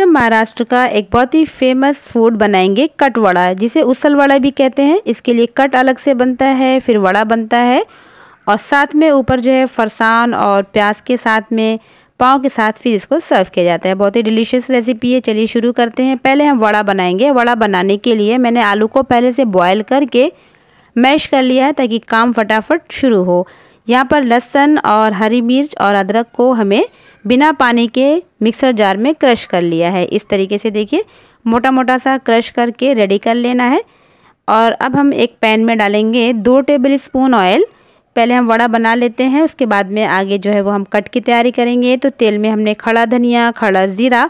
हम महाराष्ट्र का एक बहुत ही फेमस फूड बनाएंगे कट वड़ा जिसे उसल वड़ा भी कहते हैं इसके लिए कट अलग से बनता है फिर वड़ा बनता है और साथ में ऊपर जो है फरसान और प्याज के साथ में पाव के साथ फिर इसको सर्व किया जाता है बहुत ही डिलीशियस रेसिपी है चलिए शुरू करते हैं पहले हम वड़ा बनाएंगे वड़ा बनाने के लिए मैंने आलू को पहले से बॉयल करके मैश कर लिया है ताकि काम फटाफट शुरू हो यहाँ पर लहसुन और हरी मिर्च और अदरक को हमें बिना पानी के मिक्सर जार में क्रश कर लिया है इस तरीके से देखिए मोटा मोटा सा क्रश करके रेडी कर लेना है और अब हम एक पैन में डालेंगे दो टेबल स्पून ऑयल पहले हम वड़ा बना लेते हैं उसके बाद में आगे जो है वो हम कट की तैयारी करेंगे तो तेल में हमने खड़ा धनिया खड़ा ज़ीरा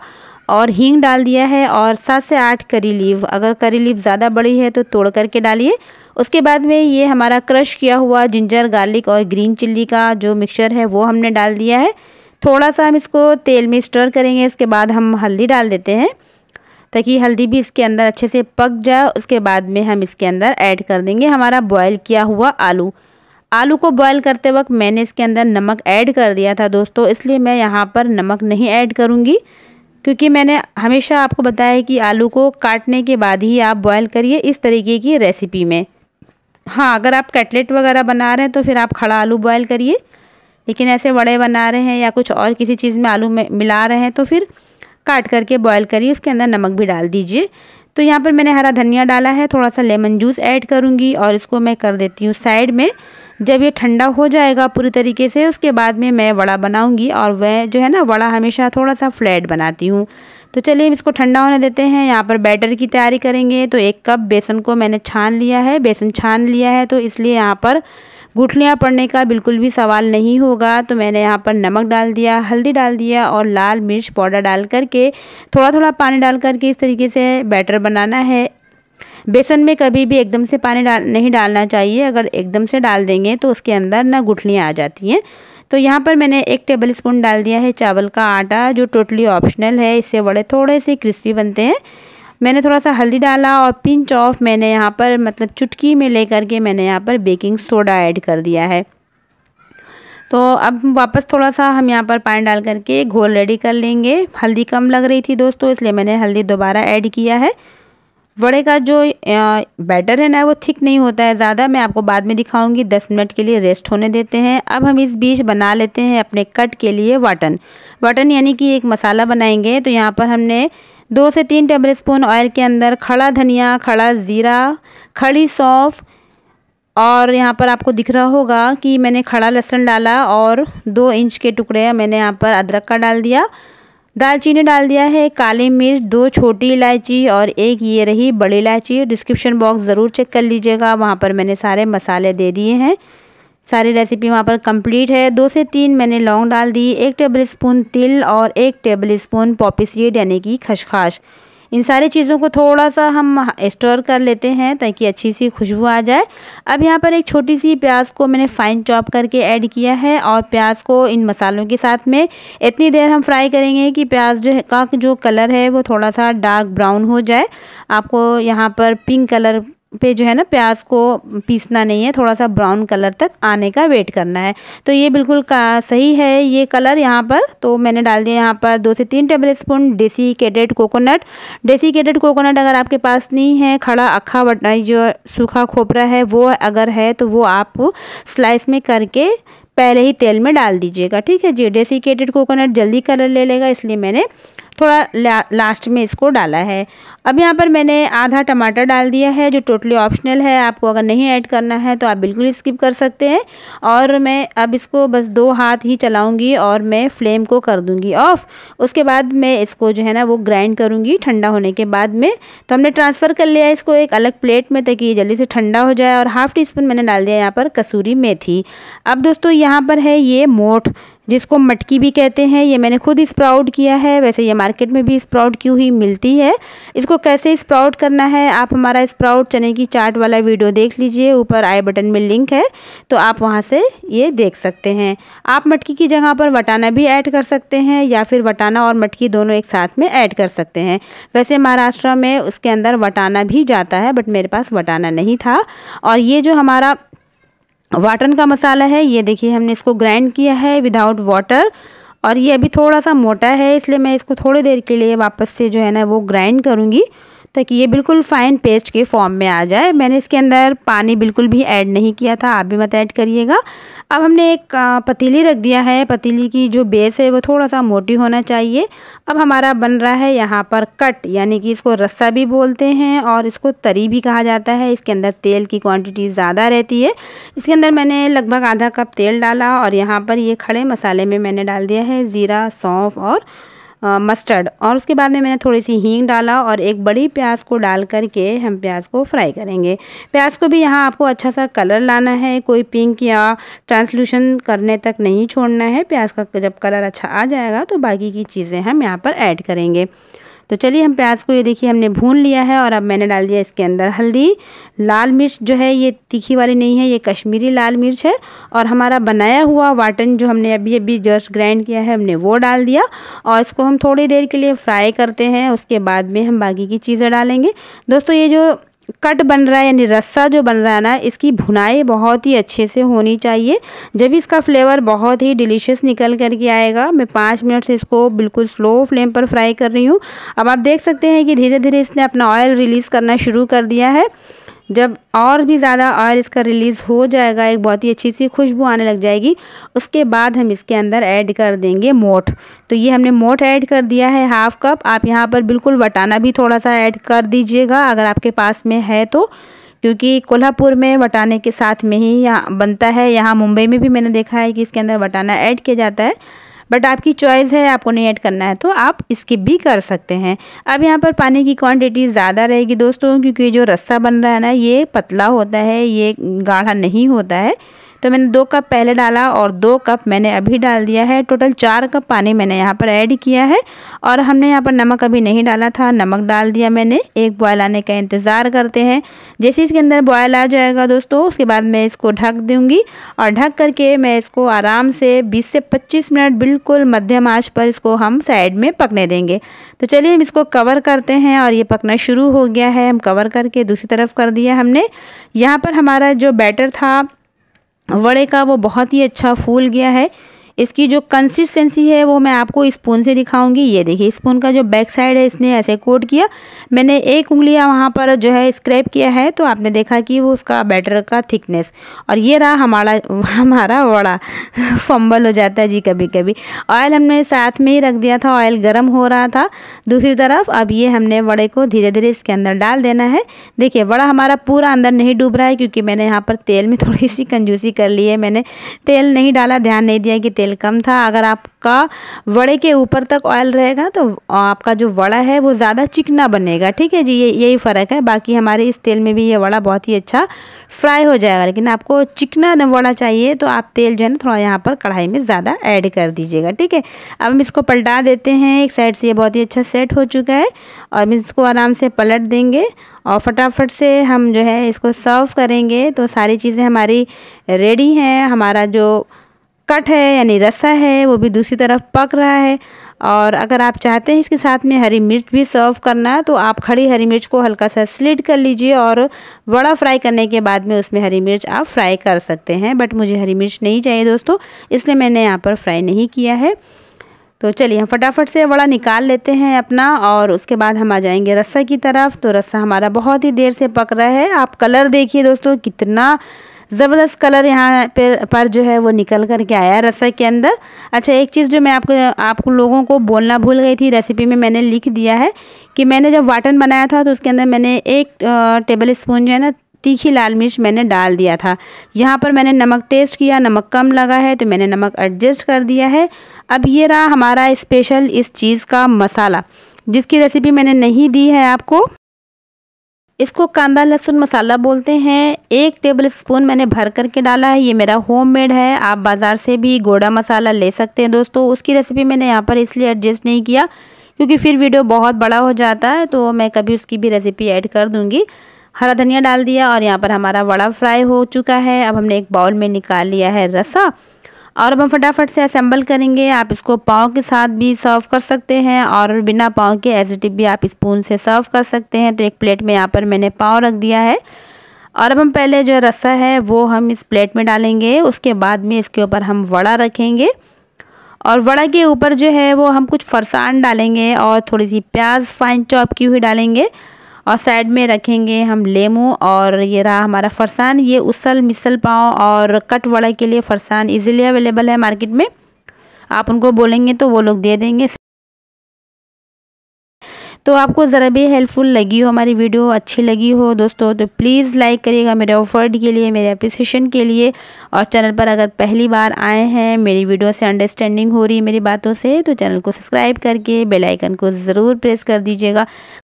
और हींग डाल दिया है और सात से आठ करी लीव अगर करी लीव ज़्यादा बड़ी है तो तोड़ करके डालिए उसके बाद में ये हमारा क्रश किया हुआ जिंजर गार्लिक और ग्रीन चिल्ली का जो मिक्सचर है वो हमने डाल दिया है थोड़ा सा हम इसको तेल में स्टर करेंगे इसके बाद हम हल्दी डाल देते हैं ताकि हल्दी भी इसके अंदर अच्छे से पक जाए उसके बाद में हम इसके अंदर ऐड कर देंगे हमारा बॉयल किया हुआ आलू आलू को बॉयल करते वक्त मैंने इसके अंदर नमक ऐड कर दिया था दोस्तों इसलिए मैं यहाँ पर नमक नहीं ऐड करूँगी क्योंकि मैंने हमेशा आपको बताया कि आलू को काटने के बाद ही आप बॉयल करिए इस तरीके की रेसिपी में हाँ अगर आप कटलेट वगैरह बना रहे हैं तो फिर आप खड़ा आलू बॉयल करिए लेकिन ऐसे वड़े बना रहे हैं या कुछ और किसी चीज़ में आलू मिला रहे हैं तो फिर काट करके बॉयल करिए उसके अंदर नमक भी डाल दीजिए तो यहाँ पर मैंने हरा धनिया डाला है थोड़ा सा लेमन जूस ऐड करूँगी और इसको मैं कर देती हूँ साइड में जब ये ठंडा हो जाएगा पूरी तरीके से उसके बाद में मैं वड़ा बनाऊँगी और वह जो है ना वड़ा हमेशा थोड़ा सा फ्लैट बनाती हूँ तो चलिए हम इसको ठंडा होने देते हैं यहाँ पर बैटर की तैयारी करेंगे तो एक कप बेसन को मैंने छान लिया है बेसन छान लिया है तो इसलिए यहाँ पर गुठलियाँ पड़ने का बिल्कुल भी सवाल नहीं होगा तो मैंने यहाँ पर नमक डाल दिया हल्दी डाल दिया और लाल मिर्च पाउडर डाल करके थोड़ा थोड़ा पानी डाल करके इस तरीके से बैटर बनाना है बेसन में कभी भी एकदम से पानी डाल नहीं डालना चाहिए अगर एकदम से डाल देंगे तो उसके अंदर ना गुठलियाँ आ जाती हैं तो यहाँ पर मैंने एक टेबल स्पून डाल दिया है चावल का आटा जो टोटली ऑप्शनल है इससे बड़े थोड़े से क्रिस्पी बनते हैं मैंने थोड़ा सा हल्दी डाला और पिंच ऑफ मैंने यहाँ पर मतलब चुटकी में ले करके मैंने यहाँ पर बेकिंग सोडा ऐड कर दिया है तो अब वापस थोड़ा सा हम यहाँ पर पानी डाल करके घोल रेडी कर लेंगे हल्दी कम लग रही थी दोस्तों इसलिए मैंने हल्दी दोबारा ऐड किया है वड़े का जो बैटर है ना वो थिक नहीं होता है ज़्यादा मैं आपको बाद में दिखाऊंगी दस मिनट के लिए रेस्ट होने देते हैं अब हम इस बीच बना लेते हैं अपने कट के लिए वाटन वाटन यानी कि एक मसाला बनाएंगे तो यहाँ पर हमने दो से तीन टेबल स्पून ऑयल के अंदर खड़ा धनिया खड़ा ज़ीरा खड़ी सौंफ और यहाँ पर आपको दिख रहा होगा कि मैंने खड़ा लहसुन डाला और दो इंच के टुकड़े मैंने यहाँ पर अदरक का डाल दिया दालचीनी डाल दिया है काली मिर्च दो छोटी इलायची और एक ये रही बड़ी इलायची डिस्क्रिप्शन बॉक्स ज़रूर चेक कर लीजिएगा वहाँ पर मैंने सारे मसाले दे दिए हैं सारी रेसिपी वहाँ पर कंप्लीट है दो से तीन मैंने लौंग डाल दी एक टेबल स्पून तिल और एक टेबल स्पून पॉपी सीड यानी कि खशखाश इन सारी चीज़ों को थोड़ा सा हम स्टोर कर लेते हैं ताकि अच्छी सी खुशबू आ जाए अब यहाँ पर एक छोटी सी प्याज को मैंने फ़ाइन चॉप करके ऐड किया है और प्याज को इन मसालों के साथ में इतनी देर हम फ्राई करेंगे कि प्याज जो का जो कलर है वो थोड़ा सा डार्क ब्राउन हो जाए आपको यहाँ पर पिंक कलर पे जो है ना प्याज को पीसना नहीं है थोड़ा सा ब्राउन कलर तक आने का वेट करना है तो ये बिल्कुल का सही है ये कलर यहाँ पर तो मैंने डाल दिया यहाँ पर दो से तीन tablespoon desiccated coconut desiccated coconut अगर आपके पास नहीं है खड़ा अखा वटना जो सूखा खोपरा है वो अगर है तो वो आप स्लाइस में करके पहले ही तेल में डाल दीजिएगा ठीक है जी डेसिकेटेड कोकोनट जल्दी कलर ले लेगा इसलिए मैंने थोड़ा ला, लास्ट में इसको डाला है अब यहाँ पर मैंने आधा टमाटर डाल दिया है जो टोटली ऑप्शनल है आपको अगर नहीं ऐड करना है तो आप बिल्कुल स्किप कर सकते हैं और मैं अब इसको बस दो हाथ ही चलाऊंगी और मैं फ्लेम को कर दूँगी ऑफ़ उसके बाद मैं इसको जो है ना वो ग्राइंड करूँगी ठंडा होने के बाद में तो हमने ट्रांसफ़र कर लिया इसको एक अलग प्लेट में ताकि ये जल्दी से ठंडा हो जाए और हाफ़ टी स्पून मैंने डाल दिया यहाँ पर कसूरी मेथी अब दोस्तों यहाँ पर है ये मोठ जिसको मटकी भी कहते हैं ये मैंने खुद स्प्राउट किया है वैसे ये मार्केट में भी स्प्राउट की हुई मिलती है इसको कैसे स्प्राउट करना है आप हमारा स्प्राउट चने की चाट वाला वीडियो देख लीजिए ऊपर आई बटन में लिंक है तो आप वहाँ से ये देख सकते हैं आप मटकी की जगह पर वटाना भी ऐड कर सकते हैं या फिर वटाना और मटकी दोनों एक साथ में ऐड कर सकते हैं वैसे महाराष्ट्र में उसके अंदर वटाना भी जाता है बट मेरे पास वटाना नहीं था और ये जो हमारा वाटन का मसाला है ये देखिए हमने इसको ग्राइंड किया है विदाउट वाटर और ये अभी थोड़ा सा मोटा है इसलिए मैं इसको थोड़ी देर के लिए वापस से जो है ना वो ग्राइंड करूँगी ताकि ये बिल्कुल फ़ाइन पेस्ट के फॉर्म में आ जाए मैंने इसके अंदर पानी बिल्कुल भी ऐड नहीं किया था आप भी मत ऐड करिएगा अब हमने एक पतीली रख दिया है पतीली की जो बेस है वो थोड़ा सा मोटी होना चाहिए अब हमारा बन रहा है यहाँ पर कट यानी कि इसको रस्सा भी बोलते हैं और इसको तरी भी कहा जाता है इसके अंदर तेल की क्वान्टिटी ज़्यादा रहती है इसके अंदर मैंने लगभग आधा कप तेल डाला और यहाँ पर ये खड़े मसाले में मैंने डाल दिया है ज़ीरा सौंफ और मस्टर्ड और उसके बाद में मैंने थोड़ी सी हींग डाला और एक बड़ी प्याज को डाल करके हम प्याज को फ्राई करेंगे प्याज को भी यहाँ आपको अच्छा सा कलर लाना है कोई पिंक या ट्रांसलूशन करने तक नहीं छोड़ना है प्याज का जब कलर अच्छा आ जाएगा तो बाकी की चीज़ें हम यहाँ पर ऐड करेंगे तो चलिए हम प्याज को ये देखिए हमने भून लिया है और अब मैंने डाल दिया इसके अंदर हल्दी लाल मिर्च जो है ये तीखी वाली नहीं है ये कश्मीरी लाल मिर्च है और हमारा बनाया हुआ वाटन जो हमने अभी अभी जस्ट ग्राइंड किया है हमने वो डाल दिया और इसको हम थोड़ी देर के लिए फ्राई करते हैं उसके बाद में हम बाकी की चीज़ें डालेंगे दोस्तों ये जो कट बन रहा है यानी रस्सा जो बन रहा है ना इसकी भुनाई बहुत ही अच्छे से होनी चाहिए जब इसका फ्लेवर बहुत ही डिलीशियस निकल करके आएगा मैं पाँच मिनट से इसको बिल्कुल स्लो फ्लेम पर फ्राई कर रही हूँ अब आप देख सकते हैं कि धीरे धीरे इसने अपना ऑयल रिलीज़ करना शुरू कर दिया है जब और भी ज़्यादा ऑयल इसका रिलीज़ हो जाएगा एक बहुत ही अच्छी सी खुशबू आने लग जाएगी उसके बाद हम इसके अंदर ऐड कर देंगे मोठ तो ये हमने मोठ ऐड कर दिया है हाफ़ कप आप यहाँ पर बिल्कुल वटाना भी थोड़ा सा ऐड कर दीजिएगा अगर आपके पास में है तो क्योंकि कोल्हापुर में वटाने के साथ में ही यहाँ बनता है यहाँ मुंबई में भी मैंने देखा है कि इसके अंदर वटाना ऐड किया जाता है बट आपकी चॉइस है आपको नहीं ऐड करना है तो आप स्किप भी कर सकते हैं अब यहाँ पर पानी की क्वांटिटी ज़्यादा रहेगी दोस्तों क्योंकि जो रस्सा बन रहा है ना ये पतला होता है ये गाढ़ा नहीं होता है तो मैंने दो कप पहले डाला और दो कप मैंने अभी डाल दिया है टोटल चार कप पानी मैंने यहाँ पर ऐड किया है और हमने यहाँ पर नमक अभी नहीं डाला था नमक डाल दिया मैंने एक बॉयल आने का इंतज़ार करते हैं जैसे इसके अंदर बॉयल आ जाएगा दोस्तों उसके बाद मैं इसको ढक दूँगी और ढक करके मैं इसको आराम से बीस से पच्चीस मिनट बिल्कुल मध्यम आँच पर इसको हम साइड में पकने देंगे तो चलिए हम इसको कवर करते हैं और ये पकना शुरू हो गया है हम कवर करके दूसरी तरफ कर दिया हमने यहाँ पर हमारा जो बैटर था वड़े का वो बहुत ही अच्छा फूल गया है इसकी जो कंसिस्टेंसी है वो मैं आपको स्पून से दिखाऊंगी ये देखिए स्पून का जो बैक साइड है इसने ऐसे कोट किया मैंने एक उंगलिया वहाँ पर जो है स्क्रैप किया है तो आपने देखा कि वो उसका बैटर का थिकनेस और ये रहा हमारा हमारा वड़ा फम्बल हो जाता है जी कभी कभी ऑयल हमने साथ में ही रख दिया था ऑयल गर्म हो रहा था दूसरी तरफ अब ये हमने वड़े को धीरे धीरे इसके अंदर डाल देना है देखिए वड़ा हमारा पूरा अंदर नहीं डूब रहा है क्योंकि मैंने यहाँ पर तेल में थोड़ी सी कंजूसी कर ली है मैंने तेल नहीं डाला ध्यान नहीं दिया कि तेल तेल कम था अगर आपका वड़े के ऊपर तक ऑयल रहेगा तो आपका जो वड़ा है वो ज़्यादा चिकना बनेगा ठीक है जी ये यही फ़र्क है बाकी हमारे इस तेल में भी ये वड़ा बहुत ही अच्छा फ्राई हो जाएगा लेकिन आपको चिकना वड़ा चाहिए तो आप तेल जो है ना थोड़ा यहाँ पर कढ़ाई में ज़्यादा ऐड कर दीजिएगा ठीक है अब हम इसको पलटा देते हैं एक साइड से ये बहुत ही अच्छा सेट हो चुका है और हम इसको आराम से पलट देंगे और फटाफट से हम जो है इसको सर्व करेंगे तो सारी चीज़ें हमारी रेडी हैं हमारा जो कट है यानी रसा है वो भी दूसरी तरफ पक रहा है और अगर आप चाहते हैं इसके साथ में हरी मिर्च भी सर्व करना तो आप खड़ी हरी मिर्च को हल्का सा स्लिट कर लीजिए और बड़ा फ्राई करने के बाद में उसमें हरी मिर्च आप फ्राई कर सकते हैं बट मुझे हरी मिर्च नहीं चाहिए दोस्तों इसलिए मैंने यहाँ पर फ्राई नहीं किया है तो चलिए हम फटाफट से वड़ा निकाल लेते हैं अपना और उसके बाद हम आ जाएंगे रस्सा की तरफ तो रस्सा हमारा बहुत ही देर से पक रहा है आप कलर देखिए दोस्तों कितना ज़बरदस्त कलर यहाँ पर पर जो है वो निकल कर के आया रसा के अंदर अच्छा एक चीज़ जो मैं आपको आप लोगों को बोलना भूल गई थी रेसिपी में मैंने लिख दिया है कि मैंने जब वाटन बनाया था तो उसके अंदर मैंने एक टेबल स्पून जो है ना तीखी लाल मिर्च मैंने डाल दिया था यहाँ पर मैंने नमक टेस्ट किया नमक कम लगा है तो मैंने नमक एडजस्ट कर दिया है अब ये रहा हमारा स्पेशल इस चीज़ का मसाला जिसकी रेसिपी मैंने नहीं दी है आपको इसको कांदा लहसुन मसाला बोलते हैं एक टेबल स्पून मैंने भर करके डाला है ये मेरा होम मेड है आप बाज़ार से भी गोड़ा मसाला ले सकते हैं दोस्तों उसकी रेसिपी मैंने यहाँ पर इसलिए एडजस्ट नहीं किया क्योंकि फिर वीडियो बहुत बड़ा हो जाता है तो मैं कभी उसकी भी रेसिपी ऐड कर दूँगी हरा धनिया डाल दिया और यहाँ पर हमारा वड़ा फ्राई हो चुका है अब हमने एक बाउल में निकाल लिया है रसा और अब हम फटाफट से असेंबल करेंगे आप इसको पाव के साथ भी सर्व कर सकते हैं और बिना पाव के एज इट भी आप स्पून से सर्व कर सकते हैं तो एक प्लेट में यहाँ पर मैंने पाव रख दिया है और अब हम पहले जो रस्सा है वो हम इस प्लेट में डालेंगे उसके बाद में इसके ऊपर हम वड़ा रखेंगे और वड़ा के ऊपर जो है वो हम कुछ फरसान डालेंगे और थोड़ी सी प्याज फाइन चॉप की हुई डालेंगे और साइड में रखेंगे हम लेमू और ये रहा हमारा फरसान ये उसल मिसल पाव और कट वड़ा के लिए फरसान इजीली अवेलेबल है मार्केट में आप उनको बोलेंगे तो वो लोग दे देंगे तो आपको ज़रा भी हेल्पफुल लगी हो हमारी वीडियो अच्छी लगी हो दोस्तों तो प्लीज़ लाइक करिएगा मेरे ऑफर्ड के लिए मेरे अप्रिसिएशन के लिए और चैनल पर अगर पहली बार आए हैं मेरी वीडियो से अंडरस्टैंडिंग हो रही है मेरी बातों से तो चैनल को सब्सक्राइब करके बेलाइकन को ज़रूर प्रेस कर दीजिएगा